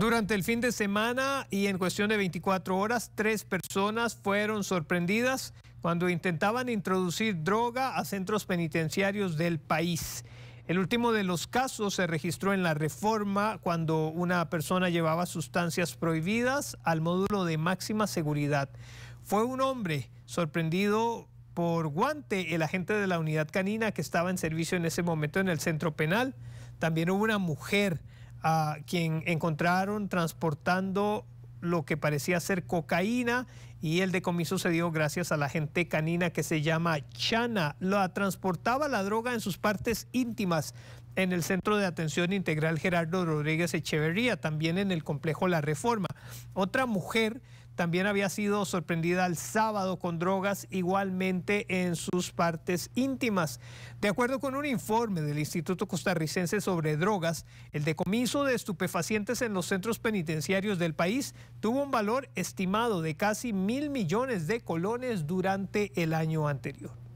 Durante el fin de semana y en cuestión de 24 horas, tres personas fueron sorprendidas cuando intentaban introducir droga a centros penitenciarios del país. El último de los casos se registró en la reforma cuando una persona llevaba sustancias prohibidas al módulo de máxima seguridad. Fue un hombre sorprendido por guante, el agente de la unidad canina que estaba en servicio en ese momento en el centro penal. También hubo una mujer a quien encontraron transportando lo que parecía ser cocaína y el decomiso se dio gracias a la gente canina que se llama Chana. La transportaba la droga en sus partes íntimas en el Centro de Atención Integral Gerardo Rodríguez Echeverría, también en el complejo La Reforma. Otra mujer también había sido sorprendida el sábado con drogas igualmente en sus partes íntimas. De acuerdo con un informe del Instituto Costarricense sobre Drogas, el decomiso de estupefacientes en los centros penitenciarios del país tuvo un valor estimado de casi mil millones de colones durante el año anterior.